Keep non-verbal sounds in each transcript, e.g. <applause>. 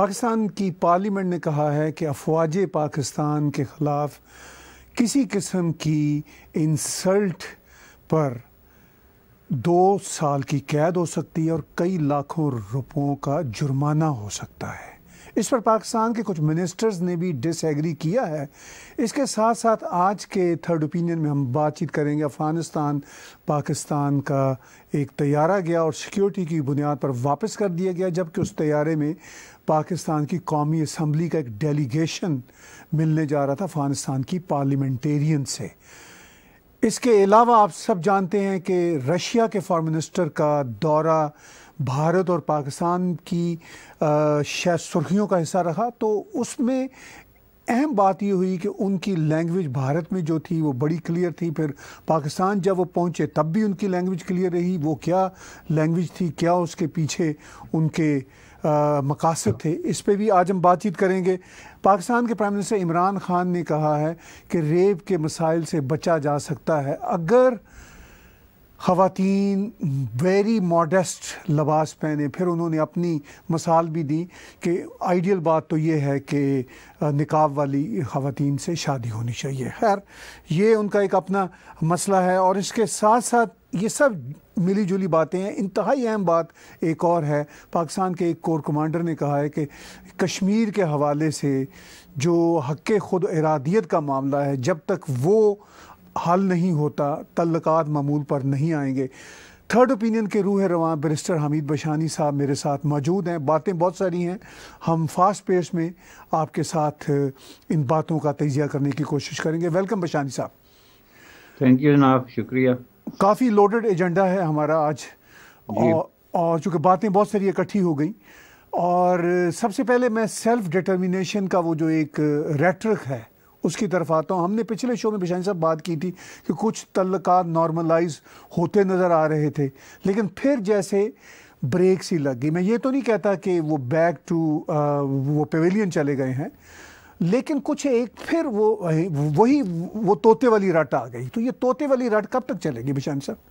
पाकिस्तान की पार्लियामेंट ने कहा है कि अफवाज पाकिस्तान के ख़िलाफ़ किसी किस्म की इंसल्ट पर दो साल की कैद हो सकती है और कई लाखों रुपयों का जुर्माना हो सकता है इस पर पाकिस्तान के कुछ मिनिस्टर्स ने भी डिसएग्री किया है इसके साथ साथ आज के थर्ड ओपिनियन में हम बातचीत करेंगे अफ़गानिस्तान पाकिस्तान का एक तैयारा गया और सिक्योरिटी की बुनियाद पर वापस कर दिया गया जबकि उस तैयारे में पाकिस्तान की कौमी असम्बली का एक डेलीगेशन मिलने जा रहा था अफ़गानिस्तान की पार्लियामेंटेरियन से इसके अलावा आप सब जानते हैं कि रशिया के फॉरेन मिनिस्टर का दौरा भारत और पाकिस्तान की शह सुर्खियों का हिस्सा रहा तो उसमें अहम बात ये हुई कि उनकी लैंग्वेज भारत में जो थी वो बड़ी क्लियर थी फिर पाकिस्तान जब वो पहुँचे तब भी उनकी लैंग्वेज क्लियर रही वो क्या लैंग्वेज थी क्या उसके पीछे उनके मकासद थे इस पर भी आज हम बातचीत करेंगे पाकिस्तान के प्राइम मिनिस्टर इमरान खान ने कहा है कि रेप के मसाइल से बचा जा सकता है अगर ख़वान वेरी मॉडस्ट लबास पहने फिर उन्होंने अपनी मसाल भी दी कि आइडियल बात तो ये है कि निकाब वाली ख़वान से शादी होनी चाहिए खैर ये उनका एक अपना मसला है और इसके साथ साथ ये सब मिली जुली बातें हैं इंतहाई अहम बात एक और है पाकिस्तान के एक कोर कमांडर ने कहा है कि कश्मीर के हवाले से जो हक खुद इरादियत का मामला है जब तक वो हल नहीं होता तल्लक मामूल पर नहीं आएंगे थर्ड ओपिनियन के रूह रवान बरिस्टर हमीद बशानी साहब मेरे साथ मौजूद हैं बातें बहुत सारी हैं हम फास्ट पेस में आपके साथ इन बातों का तजिया करने की कोशिश करेंगे वेलकम बशानी साहब थैंक यू जनाब शुक्रिया काफ़ी लोडेड एजेंडा है हमारा आज और, चूँकि बातें बहुत सारी इकट्ठी हो गई और सबसे पहले मैं सेल्फ डिटर्मिनेशन का वो जो एक रेटरक है उसकी तरफ आता हूँ हमने पिछले शो में भिशान साहब बात की थी कि कुछ तल्लक नॉर्मलाइज होते नज़र आ रहे थे लेकिन फिर जैसे ब्रेक सी लग गई मैं ये तो नहीं कहता कि वो बैक टू uh, वो पवेलियन चले गए हैं लेकिन कुछ एक फिर वो वही वो तोते वाली रट आ गई तो ये तोते वाली रट कब तक चलेगी बिशान साहब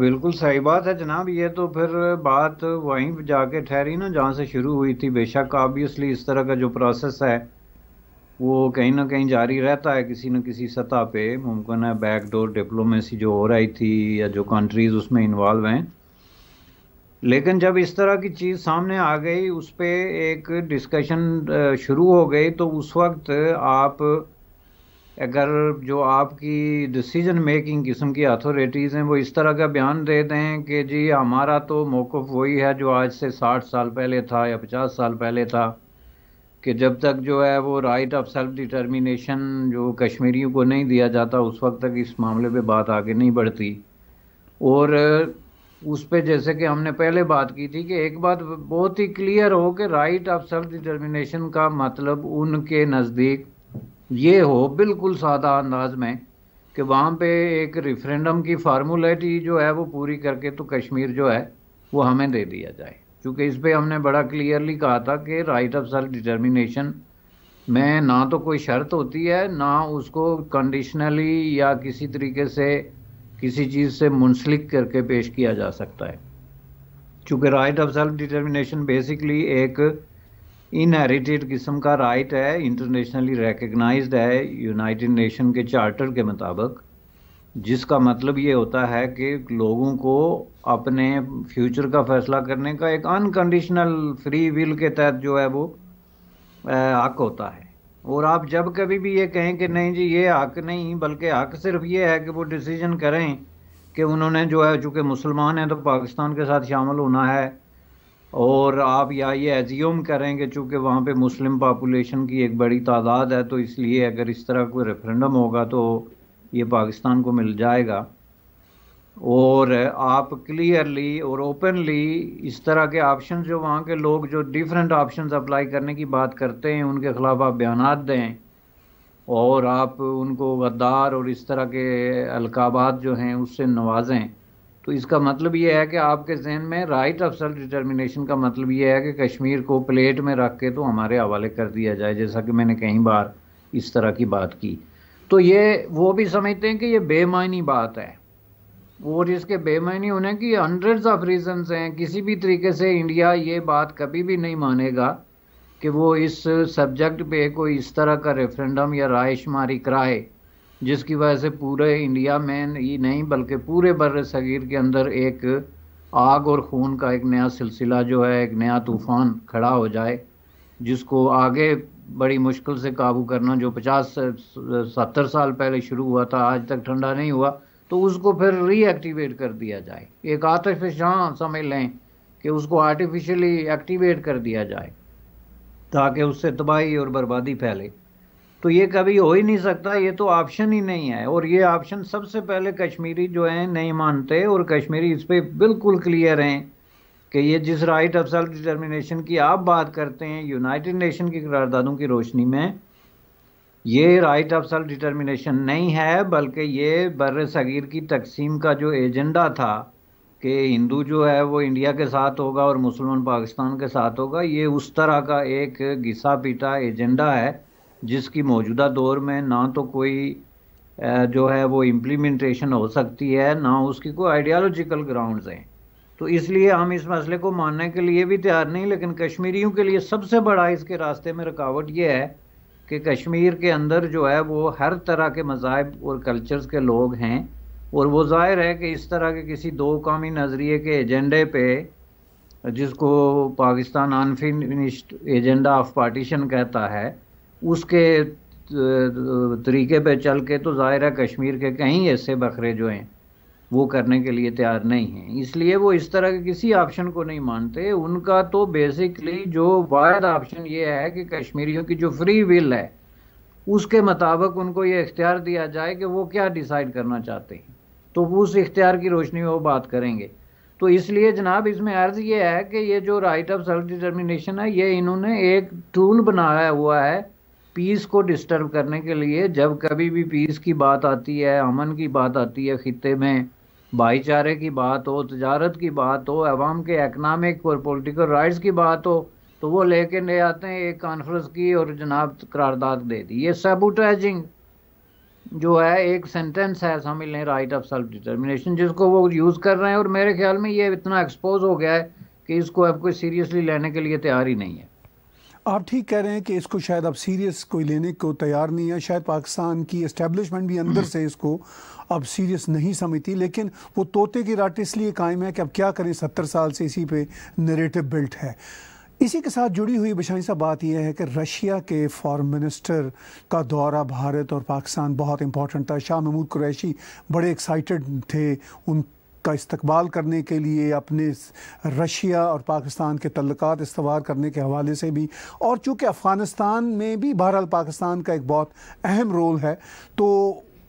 बिल्कुल सही बात है जनाब ये तो फिर बात वहीं जाके ठहरी ना जहाँ से शुरू हुई थी बेशक ऑब्वियसली इस तरह का जो प्रोसेस है वो कहीं ना कहीं जारी रहता है किसी न किसी सतह पे मुमकिन है बैकडोर डिप्लोमेसी जो हो रही थी या जो कंट्रीज़ उसमें इन्वॉल्व हैं लेकिन जब इस तरह की चीज़ सामने आ गई उस पर एक डिस्कशन शुरू हो गई तो उस वक्त आप अगर जो आपकी डिसीजन मेकिंग किस्म की अथॉरिटीज़ हैं वो इस तरह का बयान दे दें कि जी हमारा तो मौक़ वही है जो आज से साठ साल पहले था या पचास साल पहले था कि जब तक जो है वो राइट ऑफ सेल्फ डिटर्मिनेशन जो कश्मीरियों को नहीं दिया जाता उस वक्त तक इस मामले पे बात आगे नहीं बढ़ती और उस पर जैसे कि हमने पहले बात की थी कि एक बात बहुत ही क्लियर हो कि राइट ऑफ सेल्फ डिटर्मिनेशन का मतलब उनके नज़दीक ये हो बिल्कुल सादा अंदाज में कि वहाँ पे एक रेफरेंडम की फार्मूलिटी जो है वो पूरी करके तो कश्मीर जो है वो हमें दे दिया जाए क्योंकि इस पर हमने बड़ा क्लियरली कहा था कि राइट ऑफ सेल्फ डिटर्मिनेशन में ना तो कोई शर्त होती है ना उसको कंडीशनली या किसी तरीके से किसी चीज़ से मुंसलिक करके पेश किया जा सकता है चूँकि right of self determination basically एक इनहेरिटेड किस्म का राइट है इंटरनेशनली रिकग्नाइज्ड है यूनाइटेड नेशन के चार्टर के मुताबिक जिसका मतलब ये होता है कि लोगों को अपने फ्यूचर का फैसला करने का एक अनकंडीशनल फ्री विल के तहत जो है वो हक होता है और आप जब कभी भी ये कहें कि नहीं जी ये हक नहीं बल्कि हक सिर्फ ये है कि वो डिसीजन करें कि उन्होंने जो है चूँकि मुसलमान हैं तो पाकिस्तान के साथ शामिल होना है और आप या ये एज्यूम करें कि चूँकि वहाँ पे मुस्लिम पापुलेशन की एक बड़ी तादाद है तो इसलिए अगर इस तरह कोई रेफरेंडम होगा तो ये पाकिस्तान को मिल जाएगा और आप क्लियरली और ओपनली इस तरह के ऑप्शन जो वहाँ के लोग जो डिफरेंट ऑप्शन अप्लाई करने की बात करते हैं उनके ख़िलाफ़ आप बयान दें और आप उनको गद्दार और इस तरह के अलकाबात जो हैं उससे नवाजें तो इसका मतलब ये है कि आपके जहन में राइट ऑफ सेल्फ डिटर्मिनेशन का मतलब ये है कि कश्मीर को प्लेट में रख के तो हमारे हवाले कर दिया जाए जैसा कि मैंने कई बार इस तरह की बात की तो ये वो भी समझते हैं कि ये बेमानी बात है और इसके बेमानी होने की हंड्रेड्स ऑफ रीजंस हैं किसी भी तरीके से इंडिया ये बात कभी भी नहीं मानेगा कि वो इस सब्जेक्ट पे कोई इस तरह का रेफरेंडम या रायशुमारी कराए जिसकी वजह से पूरे इंडिया में ही नहीं बल्कि पूरे बर सगीर के अंदर एक आग और खून का एक नया सिलसिला जो है एक नया तूफान खड़ा हो जाए जिसको आगे बड़ी मुश्किल से काबू करना जो पचास से सत्तर साल पहले शुरू हुआ था आज तक ठंडा नहीं हुआ तो उसको फिर रीएक्टिवेट कर दिया जाए एक शाह समझ लें कि उसको आर्टिफिशियली एक्टिवेट कर दिया जाए ताकि उससे तबाही और बर्बादी फैले तो ये कभी हो ही नहीं सकता ये तो ऑप्शन ही नहीं है और ये ऑप्शन सबसे पहले कश्मीरी जो हैं नहीं मानते और कश्मीरी इस पर बिल्कुल क्लियर हैं कि ये जिस राइट ऑफ सेल्फ डिटर्मिनेशन की आप बात करते हैं यूनाइटेड नेशन की करारदादों की रोशनी में ये राइट ऑफ सेल्फ डिटर्मिनेशन नहीं है बल्कि ये बर सगीर की तकसीम का जो एजेंडा था कि हिंदू जो है वो इंडिया के साथ होगा और मुसलमान पाकिस्तान के साथ होगा ये उस तरह का एक घिसा पीटा एजेंडा है जिसकी मौजूदा दौर में ना तो कोई जो है वो इम्प्लीमेंटेशन हो सकती है ना उसकी कोई आइडियालॉजिकल ग्राउंड्स हैं तो इसलिए हम इस मसले को मानने के लिए भी तैयार नहीं लेकिन कश्मीरियों के लिए सबसे बड़ा इसके रास्ते में रुकावट ये है कि कश्मीर के अंदर जो है वो हर तरह के मजाहब और कल्चर्स के लोग हैं और वो जाहिर है कि इस तरह के किसी दो कौमी नज़रिए के एजेंडे पे जिसको Pakistan unfinished agenda of partition कहता है उसके तरीके पे चल के तो जाहिर है कश्मीर के कई ऐसे बकरे जो हैं वो करने के लिए तैयार नहीं है इसलिए वो इस तरह के किसी ऑप्शन को नहीं मानते उनका तो बेसिकली जो वायद ऑप्शन ये है कि कश्मीरियों की जो फ्री विल है उसके मुताबिक उनको ये इख्तियार दिया जाए कि वो क्या डिसाइड करना चाहते हैं तो उस इख्तियार की रोशनी में वो बात करेंगे तो इसलिए जनाब इसमें अर्ज ये है कि ये जो राइट ऑफ सेल्फ डिटर्मिनेशन है ये इन्होंने एक टूल बनाया हुआ है पीस को डिस्टर्ब करने के लिए जब कभी भी पीस की बात आती है अमन की बात आती है खत्े में भाईचारे की बात हो तजारत की बात हो अवाम के इकनॉमिक और पॉलिटिकल राइट्स की बात हो तो वो लेके ले आते हैं एक कॉन्फ्रेंस की और जनाब करारदाद दे दी ये सबूटाइजिंग जो है एक सेंटेंस है समझ लें राइट ऑफ सेल्फ डिटर्मिनेशन जिसको वो यूज़ कर रहे हैं और मेरे ख्याल में ये इतना एक्सपोज हो गया है कि इसको अब कोई सीरियसली लेने के लिए तैयार ही नहीं है आप ठीक कह रहे हैं कि इसको शायद अब सीरियस कोई लेने को तैयार नहीं है शायद पाकिस्तान की एस्टेब्लिशमेंट भी अंदर हम्म। से इसको अब सीरियस नहीं समझती लेकिन वो तोते की राट इसलिए कायम है कि अब क्या करें सत्तर साल से इसी पे नरेटिव बिल्ट है इसी के साथ जुड़ी हुई बशाई साहब बात यह है कि रशिया के फॉरेन मिनिस्टर का दौरा भारत और पाकिस्तान बहुत इंपॉर्टेंट था शाह महमूद कुरैशी बड़े एक्साइटेड थे उन का इस्तबाल करने के लिए अपने रशिया और पाकिस्तान के तल्लक इस्तवार करने के हवाले से भी और चूँकि अफ़गानिस्तान में भी बहरहाल पाकिस्तान का एक बहुत अहम रोल है तो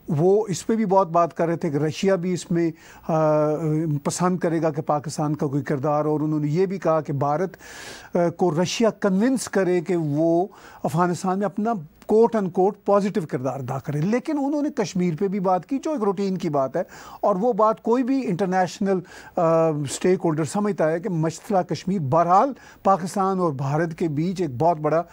वो इस पर भी बहुत बात कर रहे थे कि रशिया भी इसमें पसंद करेगा कि पाकिस्तान का कोई किरदार और उन्होंने ये भी कहा कि भारत को रशिया कन्विंस करे कि वो अफ़गानिस्तान में अपना कोट अन कोट पॉजिटिव किरदार अदा करें लेकिन उन्होंने कश्मीर पे भी बात की जो एक रूटीन की बात है और वो बात कोई भी इंटरनेशनल स्टेक होल्डर समझता है कि मसला कश्मीर बहरहाल पाकिस्तान और भारत के बीच एक बहुत बड़ा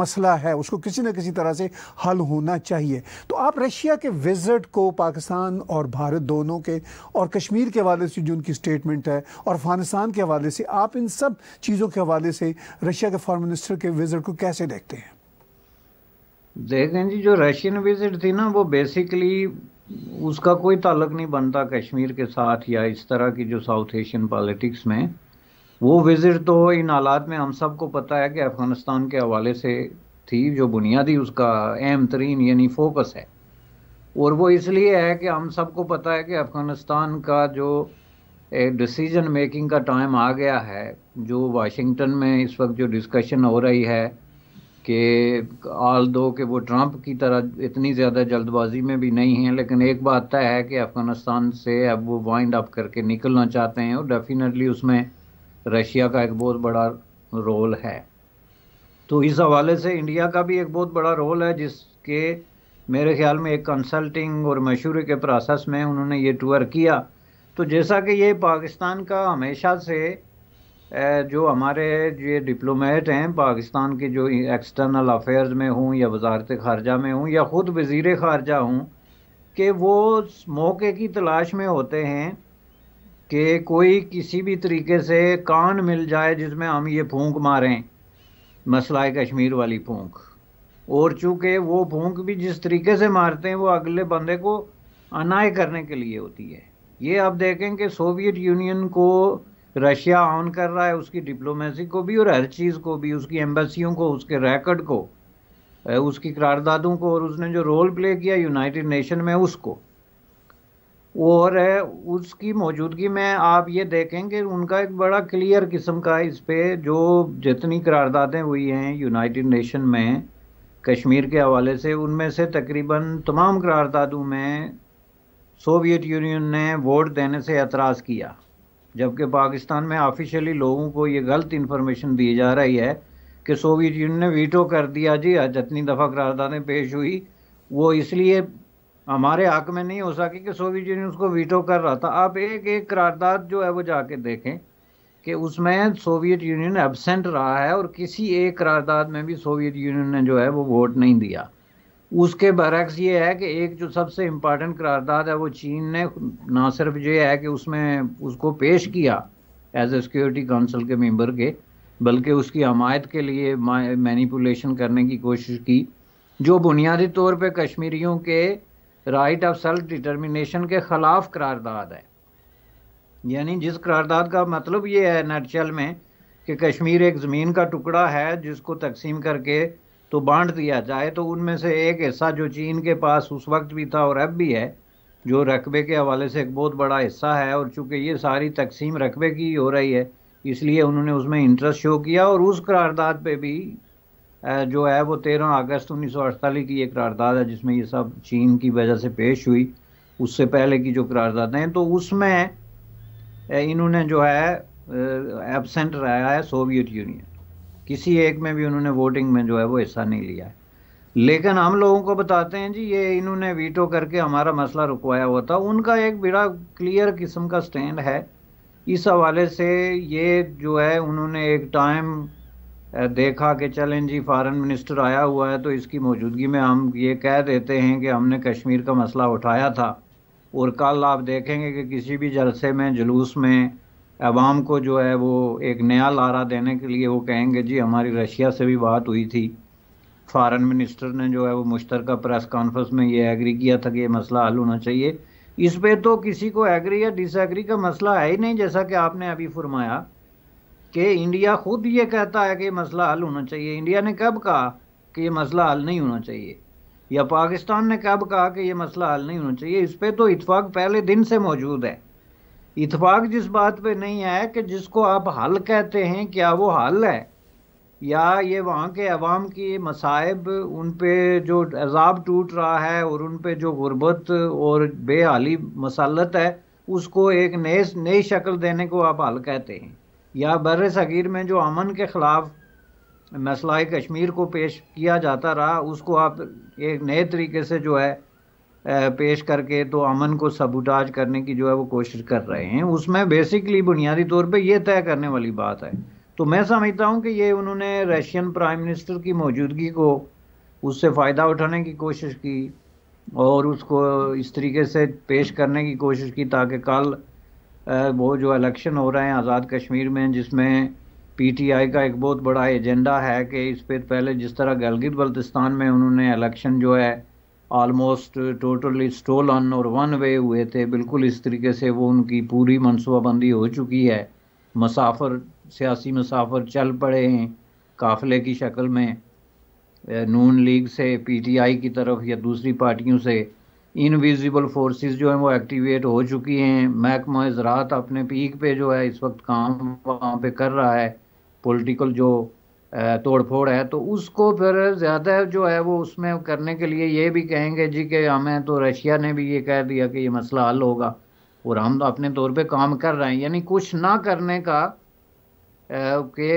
मसला है उसको किसी न किसी तरह से हल होना चाहिए तो आप रशिया के विजिट को पाकिस्तान और भारत दोनों के और कश्मीर के हवाले से जो उनकी स्टेटमेंट है और अफगानिस्तान के हवाले से आप इन सब चीज़ों के हवाले से रशिया के फॉरन मिनिस्टर के विजिट को कैसे देखते हैं देखें जी जो रशियन विजिट थी ना वो बेसिकली उसका कोई ताल्लुक नहीं बनता कश्मीर के साथ या इस तरह की जो साउथ एशियन पॉलिटिक्स में वो विजिट तो इन हालात में हम सबको पता है कि अफ़गानिस्तान के हवाले से थी जो बुनियादी उसका अहम तरीन यानी फोकस है और वो इसलिए है कि हम सबको पता है कि अफ़गानिस्तान का जो डिसीजन मेकिंग का टाइम आ गया है जो वाशिंगटन में इस वक्त जो डिस्कशन हो रही है कि आल दो कि वो ट्रंप की तरह इतनी ज़्यादा जल्दबाजी में भी नहीं है लेकिन एक बात तय है कि अफ़गानिस्तान से अब वो वाइंड अप करके निकलना चाहते हैं और डेफिनेटली उसमें रशिया का एक बहुत बड़ा रोल है तो इस हवाले से इंडिया का भी एक बहुत बड़ा रोल है जिसके मेरे ख्याल में एक कंसल्टिंग और मशूरे के प्रोसेस में उन्होंने ये टूर किया तो जैसा कि ये पाकिस्तान का हमेशा से जो हमारे ये डिप्लोमेट हैं पाकिस्तान के जो एक्सटर्नल अफेयर्स में हों या वजारत खारजा में हों या ख़ुद वज़ी खारजा हों कि वो मौके की तलाश में होते हैं कि कोई किसी भी तरीके से कान मिल जाए जिसमें हम ये फूंक मारें मसला कश्मीर वाली फूंक और चूँकि वो फूंक भी जिस तरीके से मारते हैं वो अगले बंदे को अनाय करने के लिए होती है ये आप देखें कि सोवियत यूनियन को रशिया ऑन कर रहा है उसकी डिप्लोमेसी को भी और हर चीज़ को भी उसकी एम्बेसियों को उसके रैकड को उसकी करारदादों को और उसने जो रोल प्ले किया यूनाइटेड नेशन में उसको और उसकी मौजूदगी में आप ये देखें कि उनका एक बड़ा क्लियर किस्म का इस पर जो जितनी करारदादें हुई हैं यूनाइटेड नेशन में कश्मीर के हवाले से उनमें से तकरीबन तमाम करारदादों में सोवियत यूनियन ने वोट देने से एतराज़ किया जबकि पाकिस्तान में ऑफिशियली लोगों को ये गलत इन्फॉर्मेशन दी जा रही है कि सोवियत यूनियन ने वीटो कर दिया जी जितनी दफ़ा करारदादें पेश हुई वो इसलिए हमारे हक में नहीं हो सकी कि सोवियत यूनियन उसको वीटो कर रहा था आप एक एक करारदाद जो है वो जाके देखें कि उसमें सोवियत यूनियन एबसेंट रहा है और किसी एक करारदाद में भी सोवियत यूनियन ने जो है वो वोट नहीं दिया उसके बरक्स ये है कि एक जो सबसे इम्पॉर्टेंट करारदाद है वो चीन ने ना सिर्फ ये है कि उसमें उसको पेश किया एज ए सिक्योरिटी काउंसिल के मेंबर के बल्कि उसकी हमायत के लिए मैनिपुलेशन करने की कोशिश की जो बुनियादी तौर पे कश्मीरियों के राइट ऑफ सेल्फ डिटर्मिनेशन के ख़िलाफ़ करारदाद है यानी जिस करारदाद का मतलब ये है नटचल में कि कश्मीर एक ज़मीन का टुकड़ा है जिसको तकसीम करके तो बांट दिया जाए तो उनमें से एक हिस्सा जो चीन के पास उस वक्त भी था और अब भी है जो रकबे के हवाले से एक बहुत बड़ा हिस्सा है और चूंकि ये सारी तकसीम रकबे की हो रही है इसलिए उन्होंने उसमें इंटरेस्ट शो किया और उस करारदाद पे भी जो है वो तेरह अगस्त उन्नीस सौ अड़तालीस की ये करारदाद है जिसमें ये सब चीन की वजह से पेश हुई उससे पहले की जो हैं तो उसमें इन्होंने जो है एबसेंट रहा है सोवियत यूनियन किसी एक में भी उन्होंने वोटिंग में जो है वो हिस्सा नहीं लिया है लेकिन हम लोगों को बताते हैं जी ये इन्होंने वीटो करके हमारा मसला रुकवाया हुआ था उनका एक बड़ा क्लियर किस्म का स्टैंड है इस हवाले से ये जो है उन्होंने एक टाइम देखा कि चलें जी फॉरेन मिनिस्टर आया हुआ है तो इसकी मौजूदगी में हम ये कह देते हैं कि हमने कश्मीर का मसला उठाया था और कल आप देखेंगे कि किसी भी जलसे में जुलूस में अवाम को जो है वो एक नया लारा देने के लिए वो कहेंगे जी हमारी रशिया से भी बात हुई थी फॉरेन मिनिस्टर ने जो है वो मुश्तर प्रेस कॉन्फ्रेंस में ये एग्री किया था कि ये मसला हल होना चाहिए इस पे तो किसी को एग्री या डिसएग्री का मसला है ही नहीं जैसा कि आपने अभी फरमाया कि इंडिया खुद ये कहता है कि ये मसला हल होना चाहिए इंडिया ने कब कहा कि ये मसला हल नहीं होना चाहिए या पाकिस्तान ने कब कहा कि ये मसला हल नहीं होना चाहिए इस पर तो इतफाक़ पहले दिन से मौजूद है इतफाक जिस बात पे नहीं है कि जिसको आप हल कहते हैं क्या वो हल है या ये वहाँ के अवाम की मसाइब उन पे जो अजाब टूट रहा है और उन पे जो गुर्बत और बेहाली मसलत है उसको एक नए नई शक्ल देने को आप हल कहते हैं या बर सग़ीर में जो अमन के ख़िलाफ़ मसला कश्मीर को पेश किया जाता रहा उसको आप एक नए तरीके से जो है पेश करके तो अमन को सबूटाज करने की जो है वो कोशिश कर रहे हैं उसमें बेसिकली बुनियादी तौर पे ये तय करने वाली बात है तो मैं समझता हूँ कि ये उन्होंने रशियन प्राइम मिनिस्टर की मौजूदगी को उससे फ़ायदा उठाने की कोशिश की और उसको इस तरीके से पेश करने की कोशिश की ताकि कल वो जो इलेक्शन हो रहे हैं आज़ाद कश्मीर में जिसमें पीटीआई का एक बहुत बड़ा एजेंडा है कि इस पर पहले जिस तरह गलगित बल्तिस्तान में उन्होंने इलेक्शन जो है ऑलमोस्ट टोटली स्टोलन और वन वे हुए थे बिल्कुल इस तरीके से वो उनकी पूरी मनसूबाबंदी हो चुकी है मसाफर सियासी मसाफर चल पड़े हैं काफिले की शक्ल में नून लीग से पीटीआई की तरफ या दूसरी पार्टियों से इनविजिबल फोर्सेस जो हैं वो एक्टिवेट हो चुकी हैं महकमा ज़रात अपने पीक पे जो है इस वक्त काम वहाँ पे कर रहा है पॉलिटिकल जो तोड़फोड़ है तो उसको फिर ज़्यादा जो है वो उसमें करने के लिए ये भी कहेंगे जी कि हमें तो रशिया ने भी ये कह दिया कि ये मसला हल होगा और हम तो अपने तौर पे काम कर रहे हैं यानी कुछ ना करने का के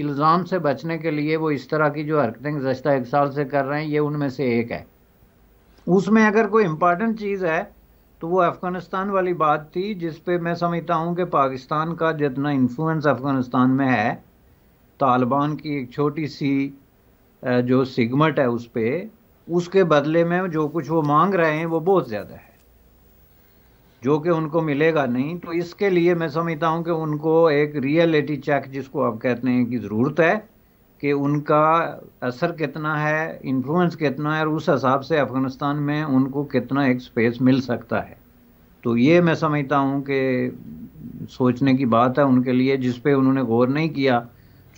इल्ज़ाम से बचने के लिए वो इस तरह की जो हरकतें गुजशत एक साल से कर रहे हैं ये उनमें से एक है उसमें अगर कोई इम्पॉर्टेंट चीज़ है तो वो अफ़गानिस्तान वाली बात थी जिस मैं समझता हूँ कि पाकिस्तान का जितना इन्फ्लुएंस अफ़गानिस्तान में है तालिबान की एक छोटी सी जो सिगमट है उस पर उसके बदले में जो कुछ वो मांग रहे हैं वो बहुत ज़्यादा है जो कि उनको मिलेगा नहीं तो इसके लिए मैं समझता हूँ कि उनको एक रियलिटी चेक जिसको आप कहते हैं कि ज़रूरत है कि उनका असर कितना है इन्फ्लुएंस कितना है और उस हिसाब से अफ़गानिस्तान में उनको कितना एक स्पेस मिल सकता है तो ये मैं समझता हूँ कि सोचने की बात है उनके लिए जिस पे उन्होंने गौर नहीं किया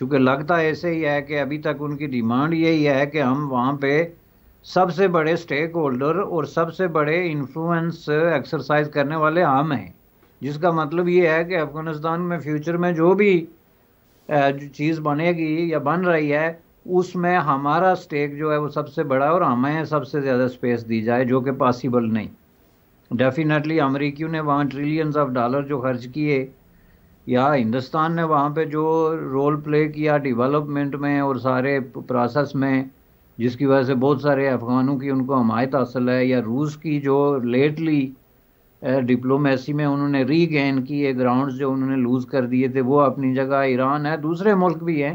चूँकि लगता ऐसे ही है कि अभी तक उनकी डिमांड यही है कि हम वहाँ पे सबसे बड़े स्टेक होल्डर और सबसे बड़े इन्फ्लुएंस एक्सरसाइज करने वाले हम हैं जिसका मतलब ये है कि अफ़गानिस्तान में फ्यूचर में जो भी चीज़ बनेगी या बन रही है उसमें हमारा स्टेक जो है वो सबसे बड़ा है और हमें सबसे ज़्यादा स्पेस दी जाए जो कि पॉसिबल नहीं डेफिनेटली अमरीकियों ने वहाँ ट्रिलियंस ऑफ डॉलर जो खर्च किए या हिंदुस्तान ने वहाँ पे जो रोल प्ले किया डेवलपमेंट में और सारे प्रोसेस में जिसकी वजह से बहुत सारे अफगानों की उनको हमायत हासिल है या रूस की जो लेटली डिप्लोमेसी में उन्होंने रीगेन किए ग्राउंड्स जो उन्होंने लूज़ कर दिए थे वो अपनी जगह ईरान है दूसरे मुल्क भी हैं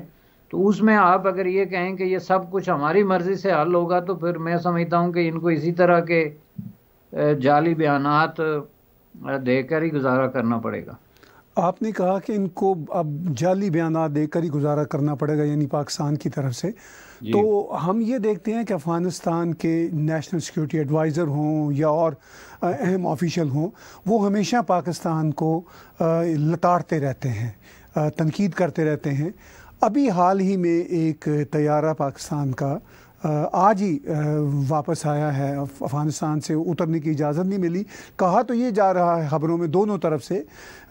तो उसमें आप अगर ये कहें कि ये सब कुछ हमारी मर्ज़ी से हल होगा तो फिर मैं समझता हूँ कि इनको इसी तरह के जाली बयान देकर ही गुजारा करना पड़ेगा आपने कहा कि इनको अब जाली बयान देकर ही गुजारा करना पड़ेगा यानी पाकिस्तान की तरफ से तो हम ये देखते हैं कि अफ़गानिस्तान के नेशनल सिक्योरिटी एडवाइज़र हों या और अहम ऑफिशियल हों वो हमेशा पाकिस्तान को लताड़ते रहते हैं तनकीद करते रहते हैं अभी हाल ही में एक तैयारा पाकिस्तान का आज ही वापस आया है अफ़गानिस्तान से उतरने की इजाज़त नहीं मिली कहा तो ये जा रहा है ख़बरों में दोनों तरफ से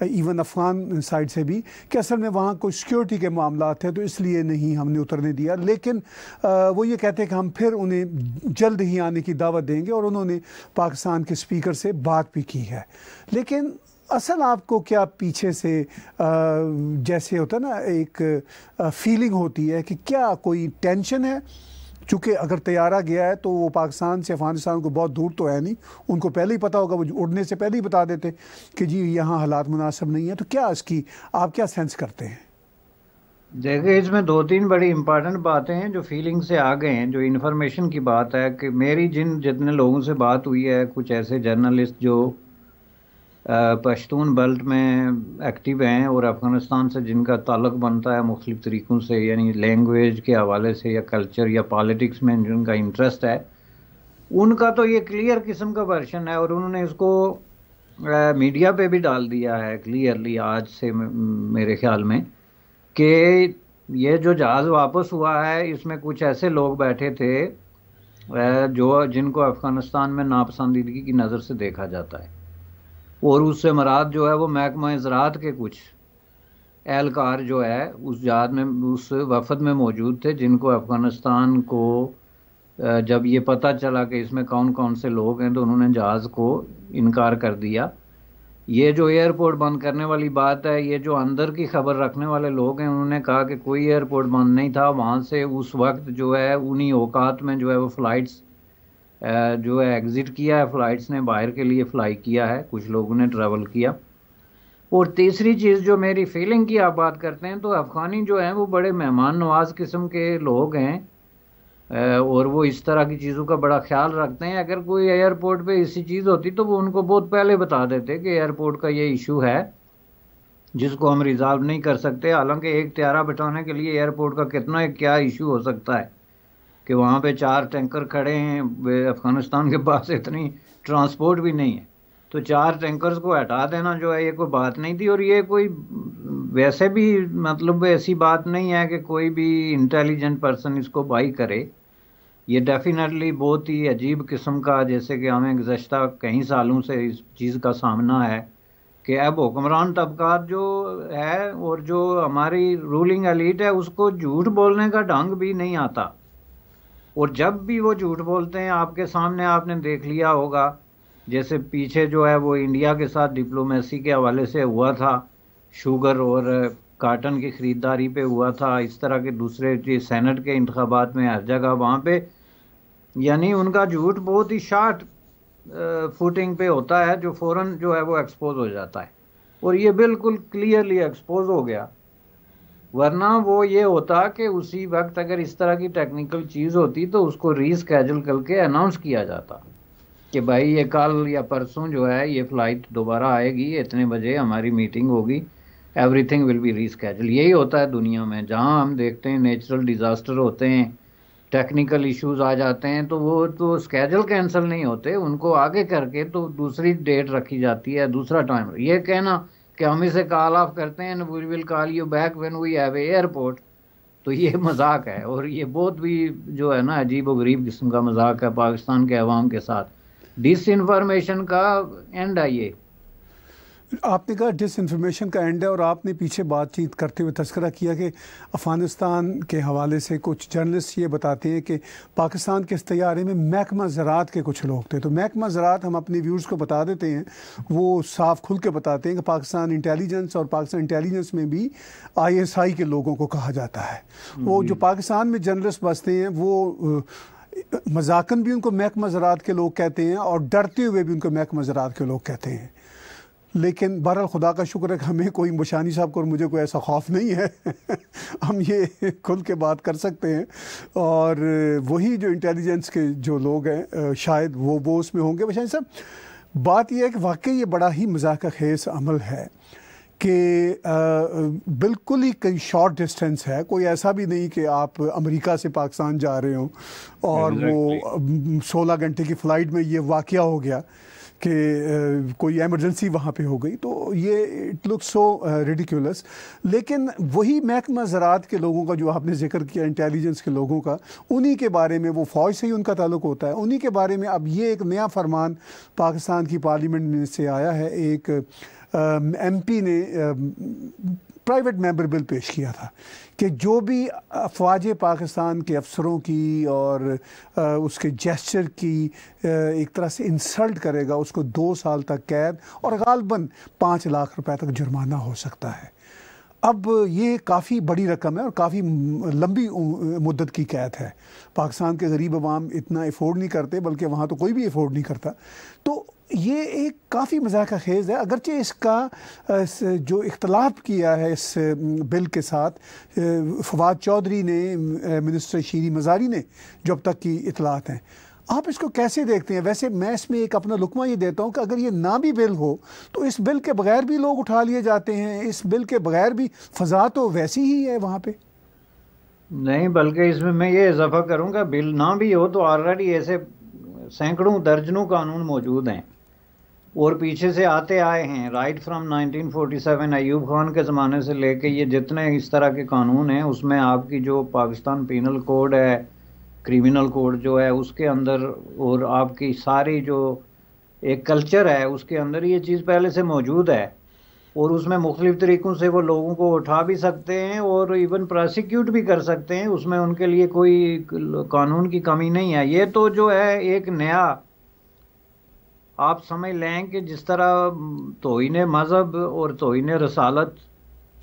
इवन अफ़गान साइड से भी कि असल में वहाँ कोई सिक्योरिटी के मामला थे तो इसलिए नहीं हमने उतरने दिया लेकिन वो ये कहते हैं कि हम फिर उन्हें जल्द ही आने की दावत देंगे और उन्होंने पाकिस्तान के स्पीकर से बात भी की है लेकिन असल आपको क्या पीछे से जैसे होता ना एक फीलिंग होती है कि क्या कोई टेंशन है चूँकि अगर तैयारा गया है तो वो पाकिस्तान से अफगानिस्तान को बहुत दूर तो है नहीं उनको पहले ही पता होगा वो उड़ने से पहले ही बता देते कि जी यहाँ हालात मुनासिब नहीं है तो क्या इसकी आप क्या सेंस करते हैं देखिए इसमें दो तीन बड़ी इम्पॉर्टेंट बातें हैं जो फीलिंग से आ गए हैं जो इन्फॉर्मेशन की बात है कि मेरी जिन जितने लोगों से बात हुई है कुछ ऐसे जर्नलिस्ट जो पश्तून बेल्ट में एक्टिव हैं और अफ़गानिस्तान से जिनका ताल्लुक बनता है मुख्तु तरीक़ों से यानी लैंग्वेज के हवाले से या कल्चर या पॉलिटिक्स में जिनका इंटरेस्ट है उनका तो ये क्लियर किस्म का वर्शन है और उन्होंने इसको मीडिया पे भी डाल दिया है क्लियरली आज से मेरे ख्याल में कि ये जो जहाज़ वापस हुआ है इसमें कुछ ऐसे लोग बैठे थे जो जिनको अफ़गानिस्तान में नापसंदीदगी की नज़र से देखा जाता है और उससे मराद जो है वो महकमा ज़रात के कुछ एहलकार जो है उस जहाज में उस वफद में मौजूद थे जिनको अफ़गानिस्तान को जब ये पता चला कि इसमें कौन कौन से लोग हैं तो उन्होंने जहाज़ को इनकार कर दिया ये जो एयरपोर्ट बंद करने वाली बात है ये जो अंदर की खबर रखने वाले लोग हैं उन्होंने कहा कि कोई एयरपोर्ट बंद नहीं था वहाँ से उस वक्त जो है उन्हीं औकात में जो है वो फ्लाइट्स जो है एग्ज़िट किया है फ़्लाइट्स ने बाहर के लिए फ़्लाई किया है कुछ लोगों ने ट्रैवल किया और तीसरी चीज़ जो मेरी फीलिंग की आप बात करते हैं तो अफ़गानी जो हैं वो बड़े मेहमान नवाज किस्म के लोग हैं और वो इस तरह की चीज़ों का बड़ा ख्याल रखते हैं अगर कोई एयरपोर्ट पे ऐसी चीज़ होती तो वो उनको बहुत पहले बता देते कि एयरपोर्ट का ये इशू है जिसको हम रिजॉल्व नहीं कर सकते हालांकि एक त्यारा बिठाने के लिए एयरपोर्ट का कितना क्या इशू हो सकता है कि वहाँ पे चार टैंकर खड़े हैं अफ़गानिस्तान के पास इतनी ट्रांसपोर्ट भी नहीं है तो चार टैंकर्स को हटा देना जो है ये कोई बात नहीं थी और ये कोई वैसे भी मतलब ऐसी बात नहीं है कि कोई भी इंटेलिजेंट पर्सन इसको बाई करे ये डेफिनेटली बहुत ही अजीब किस्म का जैसे कि हमें गुज्त कई सालों से इस चीज़ का सामना है कि अब हुक्मरान तबका जो है और जो हमारी रूलिंग एलिट है उसको झूठ बोलने का ढंग भी नहीं आता और जब भी वो झूठ बोलते हैं आपके सामने आपने देख लिया होगा जैसे पीछे जो है वो इंडिया के साथ डिप्लोमेसी के हवाले से हुआ था शुगर और काटन की ख़रीदारी पे हुआ था इस तरह के दूसरे सेनेट के इंतबात में हर जगह वहाँ पे यानी उनका झूठ बहुत ही शार्ट फुटिंग पे होता है जो फ़ौर जो है वो एक्सपोज हो जाता है और ये बिल्कुल क्लियरली एक्सपोज हो गया वरना वो ये होता कि उसी वक्त अगर इस तरह की टेक्निकल चीज़ होती तो उसको रीस्केजल करके अनाउंस किया जाता कि भाई ये कल या परसों जो है ये फ़्लाइट दोबारा आएगी इतने बजे हमारी मीटिंग होगी एवरीथिंग विल बी रीस्केजल यही होता है दुनिया में जहाँ हम देखते हैं नेचुरल डिज़ास्टर होते हैं टेक्निकल इश्यूज आ जाते हैं तो वो तो स्केजल कैंसिल नहीं होते उनको आगे करके तो दूसरी डेट रखी जाती है दूसरा टाइम ये कहना कि हम इसे कॉल ऑफ करते हैं we will call you back when we have airport तो ये मजाक है और ये बहुत भी जो है ना अजीब व गरीब किस्म का मजाक है पाकिस्तान के अवाम के साथ डिसइंफॉर्मेशन का एंड है ये आपने कहा डिस इन्फॉर्मेशन का एंड है और आपने पीछे बातचीत करते हुए तस्करा किया कि अफ़गानिस्तान के हवाले से कुछ जर्नलिस्ट ये बताते हैं कि पाकिस्तान के इस तैयारे में महकमा ज़रात के कुछ लोग थे तो महकमा ज़रात हम अपने व्यूज़ को बता देते हैं वो साफ खुल के बताते हैं कि पाकिस्तान इंटेलिजेंस और पाकिस्तान इंटेलिजेंस में भी आई के लोगों को कहा जाता है वो हम्म। जो पाकिस्तान में जर्नलिस्ट बसते हैं वो मजाकन भी उनको महकमा ज़रात के लोग कहते हैं और डरते हुए भी उनको महकमा ज़रात के लोग कहते हैं लेकिन बहरहाल खुदा का शुक्र है कि हमें कोई मुशानी साहब को और मुझे कोई ऐसा खौफ नहीं है <laughs> हम ये खुल के बात कर सकते हैं और वही जो इंटेलिजेंस के जो लोग हैं शायद वो वो उसमें होंगे मुशानी साहब बात यह है कि वाकई ये बड़ा ही मजाक खेस अमल है कि बिल्कुल ही कई शॉर्ट डिस्टेंस है कोई ऐसा भी नहीं कि आप अमेरिका से पाकिस्तान जा रहे हो और exactly. वो सोलह घंटे की फ़्लाइट में ये वाक़ हो गया कि कोई एमरजेंसी वहाँ पे हो गई तो ये इट लुक सो रेडिकुलस लेकिन वही महकमा ज़रात के लोगों का जो आपने जिक्र किया इंटेलिजेंस के लोगों का उन्हीं के बारे में वो फ़ौज से ही उनका ताल्लुक होता है उन्हीं के बारे में अब ये एक नया फरमान पाकिस्तान की पार्लियामेंट में से आया है एक एम पी ने प्राइवेट मेंबर बिल पेश किया था कि जो भी अफवाज पाकिस्तान के अफसरों की और उसके जेस्चर की एक तरह से इंसल्ट करेगा उसको दो साल तक कैद और गालबन पाँच लाख रुपए तक जुर्माना हो सकता है अब ये काफ़ी बड़ी रकम है और काफ़ी लंबी मुद्दत की कैद है पाकिस्तान के गरीब अवाम इतना अफोर्ड नहीं करते बल्कि वहाँ तो कोई भी अफोर्ड नहीं करता तो ये एक काफ़ी मजाक खेज़ है अगरचे इसका जो इख्तलाफ किया है इस बिल के साथ फवाद चौधरी ने मिनिस्टर शीरी मजारी ने जो अब तक की इतलात हैं आप इसको कैसे देखते हैं वैसे मैं इसमें एक अपना लुकमा ये देता हूँ कि अगर ये ना भी बिल हो तो इस बिल के बगैर भी लोग उठा लिए जाते हैं इस बिल के बगैर भी फ़जा तो वैसी ही है वहाँ पर नहीं बल्कि इसमें मैं ये इजाफा करूँगा बिल ना भी हो तो ऑलरेडी ऐसे सैकड़ों दर्जनों कानून मौजूद हैं और पीछे से आते आए हैं राइट फ्रॉम 1947 अयूब खान के ज़माने से लेके ये जितने इस तरह के कानून हैं उसमें आपकी जो पाकिस्तान पीनल कोड है क्रिमिनल कोड जो है उसके अंदर और आपकी सारी जो एक कल्चर है उसके अंदर ये चीज़ पहले से मौजूद है और उसमें मुख्तलिफ तरीक़ों से वो लोगों को उठा भी सकते हैं और इवन प्रोसिक्यूट भी कर सकते हैं उसमें उनके लिए कोई कानून की कमी नहीं है ये तो जो है एक नया आप समझ लें कि जिस तरह तोहन मज़हब और तोहन रसालत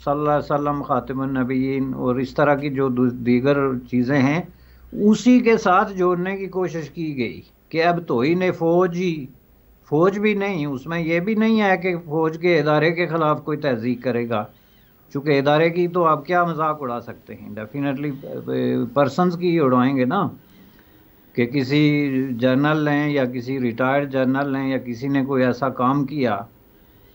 सल्लम ख़ातमनबीन और इस तरह की जो दीगर चीज़ें हैं उसी के साथ जोड़ने की कोशिश की गई कि अब तोहन फ़ौज ही फ़ौज भी नहीं उसमें यह भी नहीं है कि फ़ौज के इदारे के ख़िलाफ़ कोई तहजीक करेगा चूँकि इदारे की तो आप क्या मजाक उड़ा सकते हैं डेफिनेटली पर्सनस की ही उड़ाएंगे ना कि किसी जर्नल ने या किसी रिटायर्ड जर्नल ने या किसी ने कोई ऐसा काम किया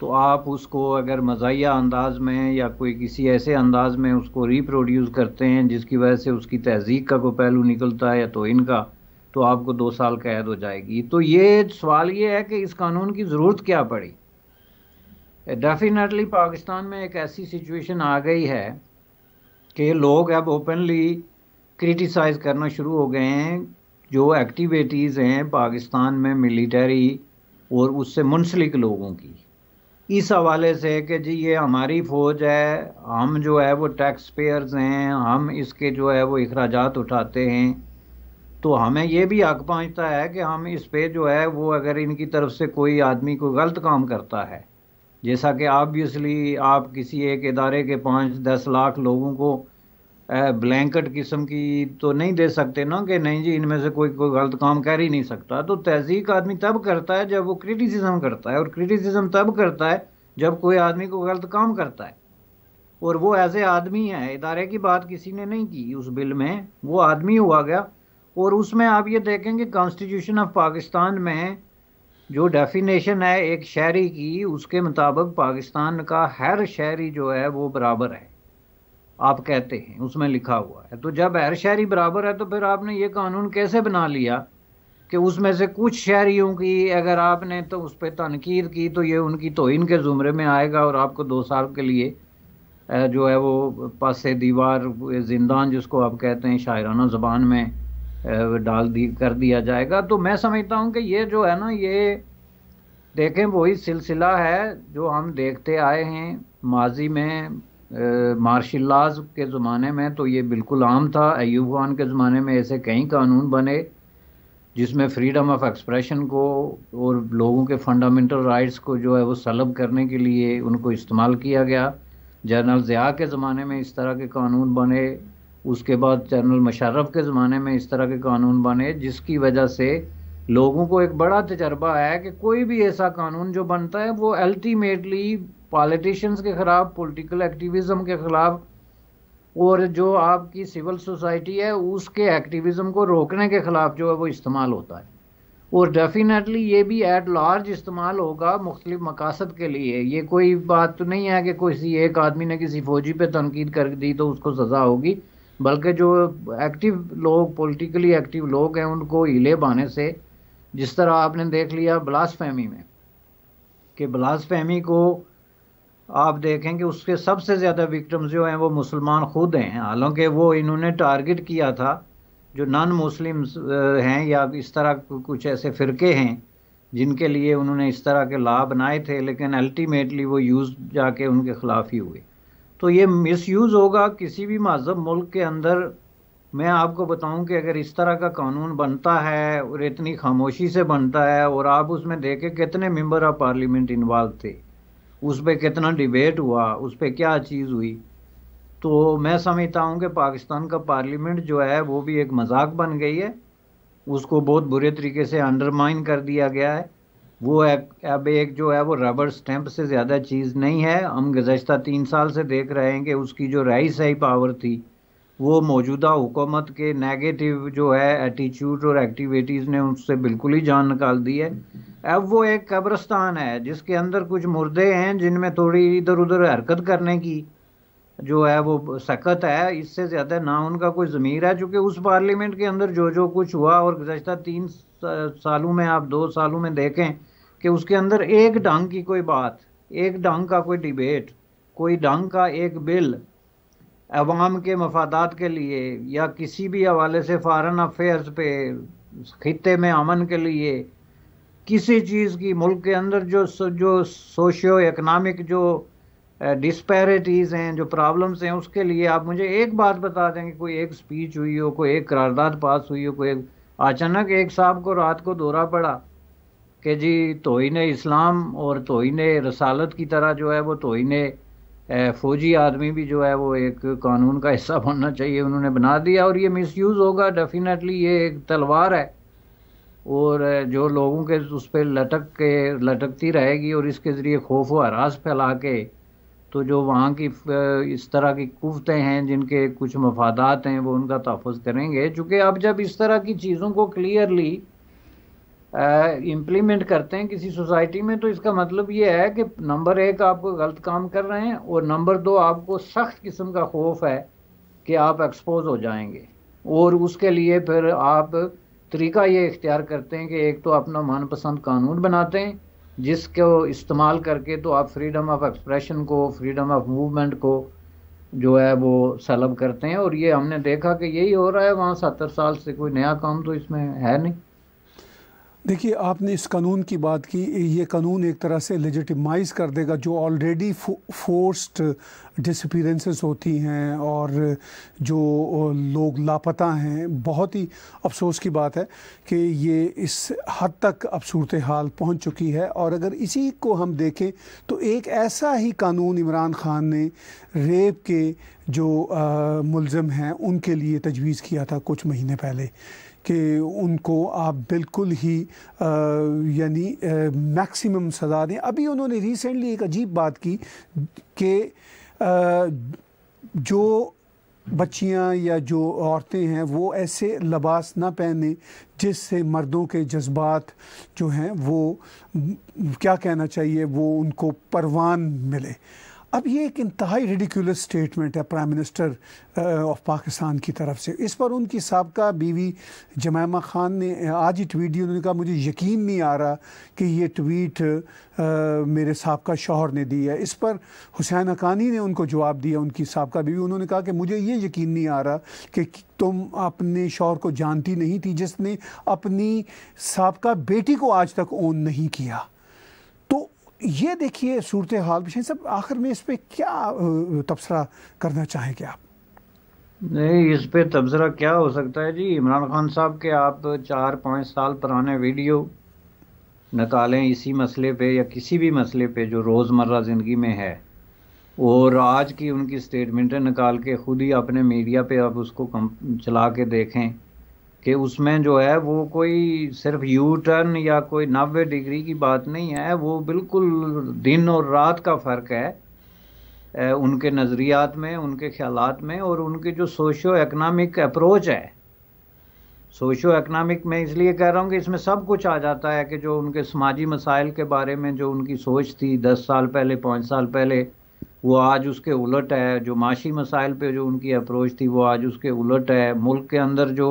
तो आप उसको अगर मजाया अंदाज में या कोई किसी ऐसे अंदाज में उसको रिप्रोड्यूस करते हैं जिसकी वजह से उसकी तहजीक का कोई पहलू निकलता है या तो इनका तो आपको दो साल कैद हो जाएगी तो ये सवाल ये है कि इस कानून की ज़रूरत क्या पड़ी डेफिनेटली पाकिस्तान में एक ऐसी सिचुएशन आ गई है कि लोग अब ओपनली क्रिटिसाइज़ करना शुरू हो गए हैं जो एक्टिविटीज़ हैं पाकिस्तान में मिलिटरी और उससे मुंसलिक लोगों की इस हवाले से कि जी ये हमारी फ़ौज है हम जो है वो टैक्स पेयर्स हैं हम इसके जो है वो अखराज उठाते हैं तो हमें ये भी हक पहुँचता है कि हम इस पर जो है वो अगर इनकी तरफ से कोई आदमी को गलत काम करता है जैसा कि ऑबियसली आप किसी एक इदारे के पाँच दस लाख लोगों को ब्लैंकेट किस्म की तो नहीं दे सकते ना कि नहीं जी इनमें से कोई कोई गलत काम कर ही नहीं सकता तो तहजीक आदमी तब करता है जब वो क्रिटिसिज्म करता है और क्रिटिसिज्म तब करता है जब कोई आदमी को गलत काम करता है और वो ऐसे आदमी है इदारे की बात किसी ने नहीं की उस बिल में वो आदमी हुआ गया और उसमें आप ये देखेंगे कॉन्स्टिट्यूशन ऑफ पाकिस्तान में जो डेफिनेशन है एक शहरी की उसके मुताबिक पाकिस्तान का हर शहरी जो है वो बराबर है आप कहते हैं उसमें लिखा हुआ है तो जब हर शहरी बराबर है तो फिर आपने ये कानून कैसे बना लिया कि उसमें से कुछ शहरीों की अगर आपने तो उस पर तनकीद की तो ये उनकी तोहन के ज़ुमरे में आएगा और आपको दो साल के लिए जो है वो पासे दीवार जिंदान जिसको आप कहते हैं शायराना ज़बान में डाल दी कर दिया जाएगा तो मैं समझता हूँ कि ये जो है ना ये देखें वही सिलसिला है जो हम देखते आए हैं माजी में मार्शल लाज के ज़माने में तो ये बिल्कुल आम था अयूब खान के ज़माने में ऐसे कई कानून बने जिसमें फ्रीडम ऑफ एक्सप्रेशन को और लोगों के फंडामेंटल राइट्स को जो है वो सलब करने के लिए उनको इस्तेमाल किया गया जनरल ज़िया के ज़माने में इस तरह के कानून बने उसके बाद जनरल मशरफ के ज़माने में इस तरह के कानून बने जिसकी वजह से लोगों को एक बड़ा तजर्बा है कि कोई भी ऐसा कानून जो बनता है वो अल्टीमेटली पॉलिटिशियंस के ख़िलाफ़ पॉलिटिकल एक्टिविज़म के ख़िलाफ़ और जो आपकी सिविल सोसाइटी है उसके एक्टिविज़म को रोकने के ख़िलाफ़ जो है वो इस्तेमाल होता है और डेफिनेटली ये भी एट लार्ज इस्तेमाल होगा मुख्तलिफ मकासद के लिए ये कोई बात तो नहीं है कि किसी एक आदमी ने किसी फौजी पे तनकीद कर दी तो उसको सज़ा होगी बल्कि जो एक्टिव लोग पॉलिटिकली एक्टिव लोग हैं उनको हिले बहाने से जिस तरह आपने देख लिया ब्लास्ट फहमी में कि ब्लास्ट फहमी को आप देखें कि उसके सबसे ज़्यादा विक्टम्स जो हैं वो मुसलमान खुद हैं हालांकि वो इन्होंने टारगेट किया था जो नॉन मुस्लिम्स हैं या इस तरह कुछ ऐसे फ़िरके हैं जिनके लिए उन्होंने इस तरह के लाभ बनाए थे लेकिन अल्टीमेटली वो यूज़ जाके उनके ख़िलाफ़ ही हुए तो ये मिस यूज़ होगा किसी भी मज़हब मुल्क के अंदर मैं आपको बताऊं कि अगर इस तरह का कानून बनता है और इतनी खामोशी से बनता है और आप उसमें देखें कितने मेंबर ऑफ पार्लियामेंट इन्वॉल्व थे उस पर कितना डिबेट हुआ उस पर क्या चीज़ हुई तो मैं समझता हूँ कि पाकिस्तान का पार्लियामेंट जो है वो भी एक मजाक बन गई है उसको बहुत बुरे तरीके से अंडरमाइन कर दिया गया है वो एक, अब एक जो है वो रबर स्टैंप से ज़्यादा चीज़ नहीं है हम गुजशत तीन साल से देख रहे हैं कि उसकी जो राइस है पावर थी वो मौजूदा हुकूमत के नेगेटिव जो है एटीट्यूड और एक्टिविटीज़ ने उनसे बिल्कुल ही जान निकाल दी है अब वो एक कब्रस्तान है जिसके अंदर कुछ मुर्दे हैं जिनमें थोड़ी इधर उधर हरकत करने की जो है वो सकत है इससे ज़्यादा ना उनका कोई ज़मीर है चूँकि उस पार्लियामेंट के अंदर जो जो कुछ हुआ और गुजशत तीन सालों में आप दो सालों में देखें कि उसके अंदर एक ढंग की कोई बात एक ढंग का कोई डिबेट कोई ढंग का एक बिल अवाम के मफादात के लिए या किसी भी हवाले से फ़ारन अफेयर्स पे खत्े में अमन के लिए किसी चीज़ की मुल्क के अंदर जो जो सोशियो इकनॉमिक जो डिस्पैरिटीज़ हैं जो प्रॉब्लम्स हैं उसके लिए आप मुझे एक बात बता दें कि कोई एक स्पीच हुई हो कोई एक करारदाद पास हुई हो कोई एक अचानक एक साहब को रात को दौरा पड़ा कि जी तोहन इस्लाम और तोहन रसालत की तरह जो है वो तोहन फौजी आदमी भी जो है वो एक कानून का हिस्सा बनना चाहिए उन्होंने बना दिया और ये मिसयूज़ होगा डेफिनेटली ये एक तलवार है और जो लोगों के उस पर लटक के लटकती रहेगी और इसके ज़रिए खौफ व हरास फैला के तो जो वहाँ की इस तरह की कुफ्तें हैं जिनके कुछ मफादात हैं वो उनका तहफ़ करेंगे चूँकि अब जब इस तरह की चीज़ों को क्लियरली इम्प्लीमेंट करते हैं किसी सोसाइटी में तो इसका मतलब ये है कि नंबर एक आपको गलत काम कर रहे हैं और नंबर दो आपको सख्त किस्म का खौफ है कि आप एक्सपोज हो जाएंगे और उसके लिए फिर आप तरीका ये इख्तियार करते हैं कि एक तो अपना मनपसंद कानून बनाते हैं जिसको इस्तेमाल करके तो आप फ्रीडम ऑफ एक्सप्रेशन को फ्रीडम ऑफ मूवमेंट को जो है वो सलब करते हैं और ये हमने देखा कि यही हो रहा है वहाँ सत्तर साल से कोई नया काम तो इसमें है नहीं देखिए आपने इस कानून की बात की ये कानून एक तरह से लेजिटिमाइज कर देगा जो ऑलरेडी फोर्स्ड डिसपीरेंसेस होती हैं और जो लोग लापता हैं बहुत ही अफसोस की बात है कि ये इस हद तक अब सूरत हाल पहुँच चुकी है और अगर इसी को हम देखें तो एक ऐसा ही कानून इमरान ख़ान ने रेप के जो मुलज़म हैं उनके लिए तजवीज़ किया था कुछ महीने पहले कि उनको आप बिल्कुल ही यानी मैक्सिमम सज़ा दें अभी उन्होंने रिसेंटली एक अजीब बात की कि जो बच्चियां या जो औरतें हैं वो ऐसे लबास ना पहने जिससे मर्दों के जज्बात जो हैं वो क्या कहना चाहिए वो उनको परवान मिले अब ये एक इंतहाई रेडिकुलस स्टेटमेंट है प्राइम मिनिस्टर ऑफ पाकिस्तान की तरफ से इस पर उनकी सबका बीवी जमैमा खान ने uh, आज ही ट्वीट दी उन्होंने कहा मुझे यकीन नहीं आ रहा कि ये ट्वीट आ, uh, मेरे सबका शोहर ने दी है इस पर हुसैन अकानी ने उनको जवाब दिया उनकी सबका बीवी उन्होंने कहा कि मुझे ये यकीन नहीं आ रहा कि तुम अपने शोहर को जानती नहीं थी जिसने अपनी सबका बेटी को आज तक ओन नहीं किया ये देखिए सूरत हाल भी सब आखिर में इस पर क्या तबसरा करना चाहेंगे आप नहीं इस पर तबसरा क्या हो सकता है जी इमरान खान साहब के आप चार पाँच साल पुराने वीडियो निकालें इसी मसले पे या किसी भी मसले पे जो रोज़मर्रा ज़िंदगी में है और आज की उनकी स्टेटमेंटें निकाल के खुद ही अपने मीडिया पे आप उसको कम चला के देखें कि उसमें जो है वो कोई सिर्फ यू टर्न या कोई नब्बे डिग्री की बात नहीं है वो बिल्कुल दिन और रात का फ़र्क है उनके नज़रियात में उनके ख्याल में और उनके जो सोशो इकनॉमिक अप्रोच है सोशो इकनॉमिक मैं इसलिए कह रहा हूँ कि इसमें सब कुछ आ जाता है कि जो उनके समाजी मसाइल के बारे में जो उनकी सोच थी दस साल पहले पाँच साल पहले वो आज उसके उलट है जो माशी मसाइल पे जो उनकी अप्रोच थी वो आज उसके उलट है मुल्क के अंदर जो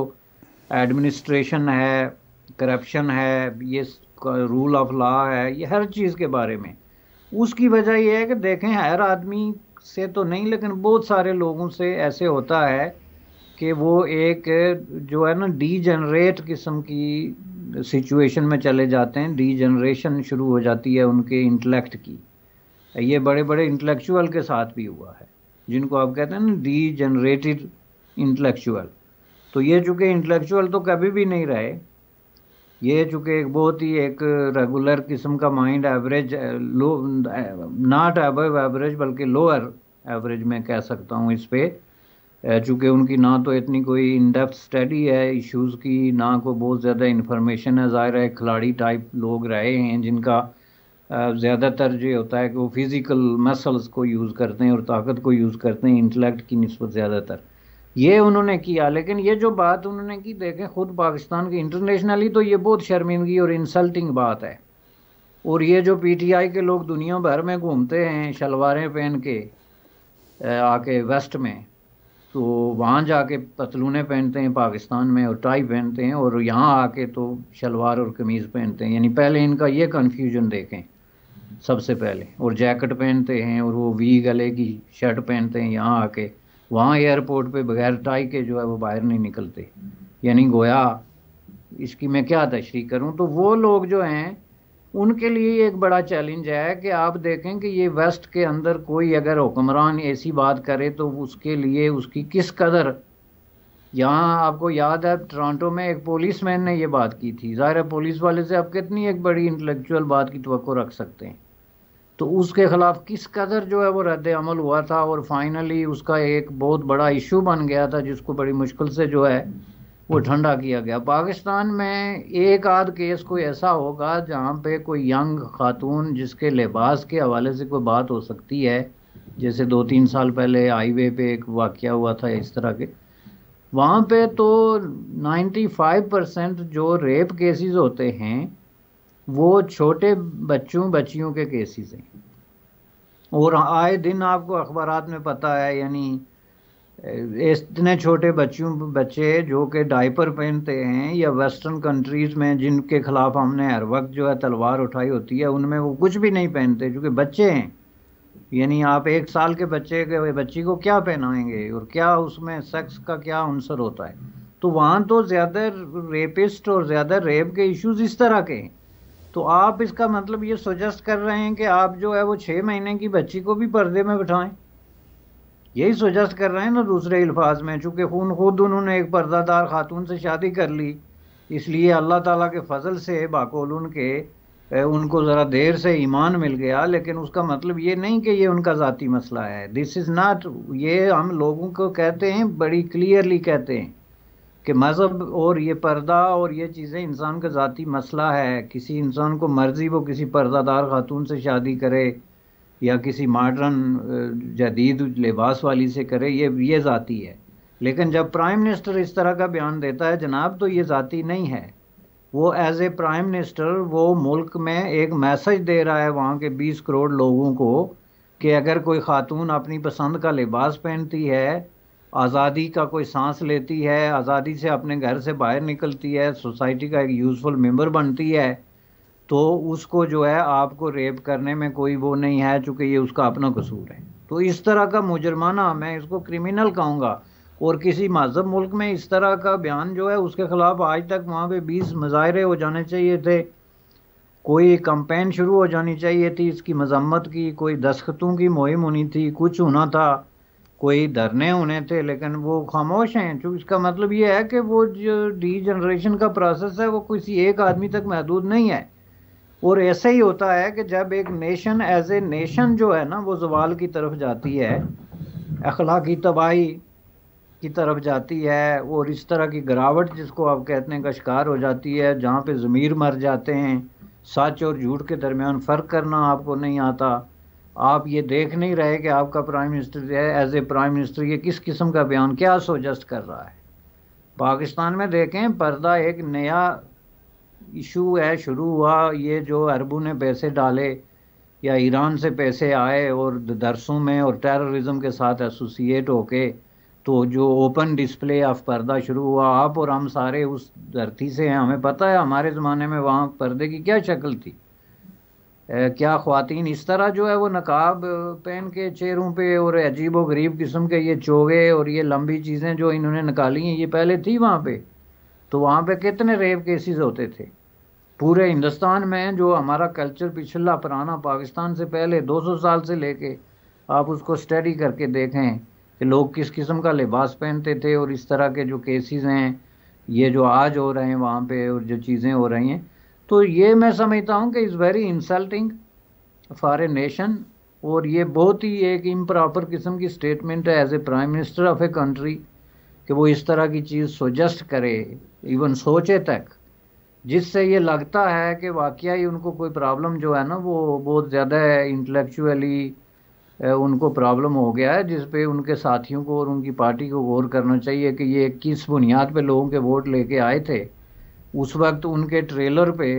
एडमिनिस्ट्रेशन है करप्शन है ये रूल ऑफ लॉ है ये हर चीज़ के बारे में उसकी वजह यह है कि देखें हर आदमी से तो नहीं लेकिन बहुत सारे लोगों से ऐसे होता है कि वो एक जो है ना डी जनरेट किस्म की सिचुएशन में चले जाते हैं डी जनरेशन शुरू हो जाती है उनके इंटेलेक्ट की ये बड़े बड़े इंटेलेक्चुअल के साथ भी हुआ है जिनको आप कहते हैं ना डी जनरेटेड इंटलेक्चुअल तो ये चूँकि इंटेलेक्चुअल तो कभी भी नहीं रहे ये चूँकि एक बहुत ही एक रेगुलर किस्म का mind average low not above average बल्कि लोअर एवरेज मैं कह सकता हूँ इस पर चूँकि उनकी ना तो इतनी कोई इनडेप्थ स्टडी है इश्यूज़ की ना को बहुत ज़्यादा इंफॉर्मेशन है ज़ाहिर है खिलाड़ी टाइप लोग रहे हैं जिनका ज़्यादातर जो होता है कि वो फिज़िकल मसल्स को यूज़ करते हैं और ताकत को यूज़ करते हैं इंटेलेक्ट की नस्बत ज़्यादातर ये उन्होंने किया लेकिन ये जो बात उन्होंने की देखें खुद पाकिस्तान की इंटरनेशनली तो ये बहुत शर्मिंदगी और इंसल्टिंग बात है और ये जो पीटीआई के लोग दुनिया भर में घूमते हैं शलवारें पहन के आके वेस्ट में तो वहाँ जाके पतलूने पहनते हैं पाकिस्तान में और टाई पहनते हैं और यहाँ आके तो शलवार और कमीज़ पहनते हैं यानी पहले इनका ये कन्फ्यूजन देखें सबसे पहले और जैकेट पहनते हैं और वो वी गले की शर्ट पहनते हैं यहाँ आके वहाँ एयरपोर्ट पे बगैर टाई के जो है वो बाहर नहीं निकलते यानी गोया इसकी मैं क्या तश्री करूँ तो वो लोग जो हैं उनके लिए एक बड़ा चैलेंज है कि आप देखें कि ये वेस्ट के अंदर कोई अगर हुक्मरान ऐसी बात करे तो उसके लिए उसकी किस कदर यहाँ आपको याद है टोरंटो में एक पुलिस मैन ने ये बात की थी ज़ाहिर है पुलिस वाले से आप कितनी एक बड़ी इंटेलेक्चुअल बात की तो रख सकते हैं तो उसके ख़िलाफ़ किस कदर जो है वो रद्द अमल हुआ था और फाइनली उसका एक बहुत बड़ा इशू बन गया था जिसको बड़ी मुश्किल से जो है वो ठंडा किया गया पाकिस्तान में एक आध केस कोई ऐसा होगा जहाँ पे कोई यंग खातून जिसके लिबास के हवाले से कोई बात हो सकती है जैसे दो तीन साल पहले हाईवे पे एक वाक़ हुआ था इस तरह के वहाँ पे तो 95 परसेंट जो रेप केसेस होते हैं वो छोटे बच्चों बच्चियों के केसेस हैं और आए दिन आपको अखबार में पता है यानी इतने छोटे बच्चों बच्चे जो कि डाइपर पहनते हैं या वेस्टर्न कंट्रीज़ में जिनके खिलाफ हमने हर वक्त जो है तलवार उठाई होती है उनमें वो कुछ भी नहीं पहनते क्योंकि बच्चे हैं यानी आप एक साल के बच्चे के बच्ची को क्या पहनाएंगे और क्या उसमें सेक्स का क्या आंसर होता है तो वहाँ तो ज़्यादा रेपिस्ट और ज़्यादा रेप के इश्यूज इस तरह के हैं तो आप इसका मतलब ये सजेस्ट कर रहे हैं कि आप जो है वो छः महीने की बच्ची को भी पर्दे में बिठाएं यही सजेस्ट कर रहे हैं ना दूसरे अल्फाज में चूँकि खून खुद उन्होंने एक पर्दादार खातून से शादी कर ली इसलिए अल्लाह ताला के फजल से बाकोल उनके उनको ज़रा देर से ईमान मिल गया लेकिन उसका मतलब ये नहीं कि ये उनका ज़ाती मसला है दिस इज़ नाट ये हम लोगों को कहते हैं बड़ी क्लियरली कहते हैं कि मज़हब और ये पर्दा और ये चीज़ें इंसान का ज़ाती मसला है किसी इंसान को मर्ज़ी वो किसी पर्दादार खातून से शादी करे या किसी मॉडर्न जदीद लिबास वाली से करे ये ये ज़ाती है लेकिन जब प्राइम मिनिस्टर इस तरह का बयान देता है जनाब तो ये ज़ाती नहीं है वो एज ए प्राइम मिनिस्टर वो मुल्क में एक मैसेज दे रहा है वहाँ के बीस करोड़ लोगों को कि अगर कोई खातून अपनी पसंद का लिबास पहनती है आज़ादी का कोई सांस लेती है आज़ादी से अपने घर से बाहर निकलती है सोसाइटी का एक यूज़फुल मेम्बर बनती है तो उसको जो है आपको रेप करने में कोई वो नहीं है चूँकि ये उसका अपना कसूर है तो इस तरह का मुजरमाना मैं इसको क्रिमिनल कहूँगा और किसी मजहब मुल्क में इस तरह का बयान जो है उसके ख़िलाफ़ आज तक वहाँ पे बीस मुजाहरे हो जाने चाहिए थे कोई कंपेन शुरू हो जानी चाहिए थी इसकी मजम्मत की कोई दस्खतों की मुहिम होनी थी कुछ होना था कोई धरने होने थे लेकिन वो खामोश हैं चूँकि इसका मतलब ये है कि वो जो डी जनरेशन का प्रोसेस है वो किसी एक आदमी तक महदूद नहीं है और ऐसा ही होता है कि जब एक नेशन एज ए नेशन जो है ना वो जवाल की तरफ जाती है अखला की तबाही की तरफ जाती है और इस तरह की गिरावट जिसको आप कहते हैं का शिकार हो जाती है जहाँ पे ज़मीर मर जाते हैं सच और झूठ के दरमियान फ़र्क करना आपको नहीं आता आप ये देख नहीं रहे कि आपका प्राइम मिनिस्टर है एज ए प्राइम मिनिस्टर ये किस किस्म का बयान क्या सोजस्ट कर रहा है पाकिस्तान में देखें पर्दा एक नया इशू है शुरू हुआ ये जो अरबों ने पैसे डाले या ईरान से पैसे आए और दरसों में और टेररिज्म के साथ एसोसिएट होके तो जो ओपन डिस्प्ले ऑफ पर्दा शुरू हुआ आप और हम सारे उस धरती से हैं हमें पता है हमारे ज़माने में वहाँ पर्दे की क्या शक्ल थी क्या खातन इस तरह जो है वो नकाब पहन के चेहरों पे और अजीब व गरीब किस्म के ये चोगे और ये लंबी चीज़ें जो इन्होंने निकाली हैं ये पहले थी वहाँ पे तो वहाँ पे कितने रेप केसेस होते थे पूरे हिंदुस्तान में जो हमारा कल्चर पिछला पुराना पाकिस्तान से पहले 200 साल से लेके आप उसको स्टडी करके देखें कि लोग किस किस्म का लिबास पहनते थे और इस तरह के जो केसेज हैं ये जो आज हो रहे हैं वहाँ पर और जो चीज़ें हो रही हैं तो ये मैं समझता हूँ कि is very insulting for a nation और ये बहुत ही एक इम्प्रॉपर किस्म की स्टेटमेंट है as a prime minister of a country कि वो इस तरह की चीज़ सुजेस्ट करे इवन सोचे तक जिससे ये लगता है कि वाकया ही उनको कोई प्रॉब्लम जो है ना वो बहुत ज़्यादा इंटेलेक्चुअली उनको प्रॉब्लम हो गया है जिस पे उनके साथियों को और उनकी पार्टी को गौर करना चाहिए कि ये किस बुनियाद पे लोगों के वोट लेके आए थे उस वक्त उनके ट्रेलर पे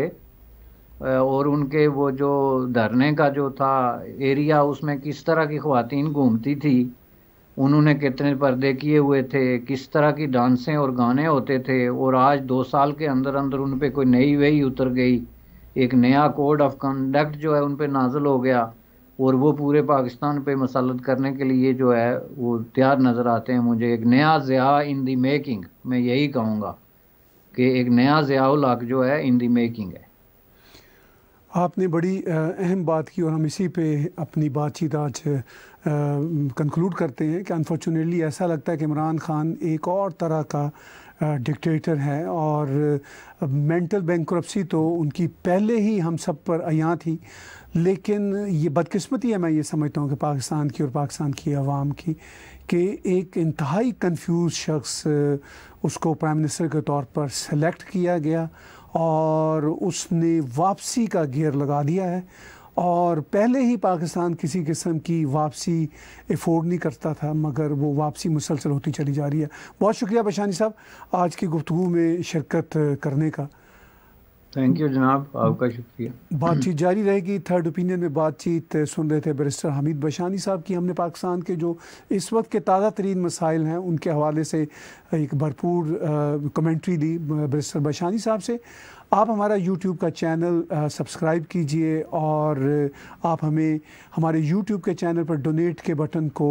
और उनके वो जो धरने का जो था एरिया उसमें किस तरह की खुवान घूमती थी उन्होंने कितने पर्दे किए हुए थे किस तरह की डांसें और गाने होते थे और आज दो साल के अंदर अंदर उन पर कोई नई वही उतर गई एक नया कोड ऑफ कंडक्ट जो है उन पर नाजल हो गया और वो पूरे पाकिस्तान पे मसलत करने के लिए जो है वो तैयार नज़र आते हैं मुझे एक नया ज़िया इन दी मेकिंग मैं यही कहूँगा कि एक नया ज़ियाउल हक जो है इन दी मेकिंग है आपने बड़ी अहम बात की और हम इसी पे अपनी बातचीत आज कंक्लूड करते हैं कि अनफॉर्चुनेटली ऐसा लगता है कि इमरान खान एक और तरह का डिक्टेटर है और मेंटल बैंक्रप्सी तो उनकी पहले ही हम सब पर अँ थी लेकिन ये बदकिस्मती है मैं ये समझता हूँ कि पाकिस्तान की और पाकिस्तान की आवाम की कि एक इंतहाई कंफ्यूज शख्स उसको प्राइम मिनिस्टर के तौर पर सेलेक्ट किया गया और उसने वापसी का गियर लगा दिया है और पहले ही पाकिस्तान किसी किस्म की वापसी एफोर्ड नहीं करता था मगर वो वापसी मुसलसल होती चली जा रही है बहुत शुक्रिया बशानी साहब आज की गुफ्तु में शिरकत करने का थैंक यू जनाब आपका शुक्रिया बातचीत जारी रहेगी थर्ड ओपिनियन में बातचीत सुन रहे थे बैरिस्टर हमीद बशानी साहब की हमने पाकिस्तान के जो इस वक्त के ताज़ा तरीन मसाइल हैं उनके हवाले से एक भरपूर कमेंट्री दी बैरिस्टर बशानी साहब से आप हमारा यूट्यूब का चैनल सब्सक्राइब कीजिए और आप हमें हमारे यूट्यूब के चैनल पर डोनेट के बटन को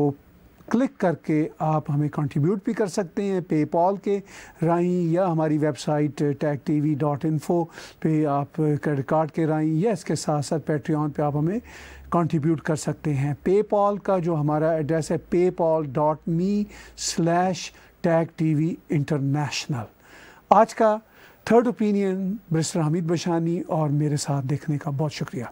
क्लिक करके आप हमें कंट्रीब्यूट भी कर सकते हैं पेपॉल के राही या हमारी website tag T V dot info पे आप क्रेडिट कार्ड के राही या इसके साथ साथ पेट्रियन पे आप हमें कंट्रीब्यूट कर सकते हैं पेपॉल का जो हमारा एड्रेस है PayPal dot me slash tag T V international आज का third opinion barrister Hamid Bashani और मेरे साथ देखने का बहुत शुक्रिया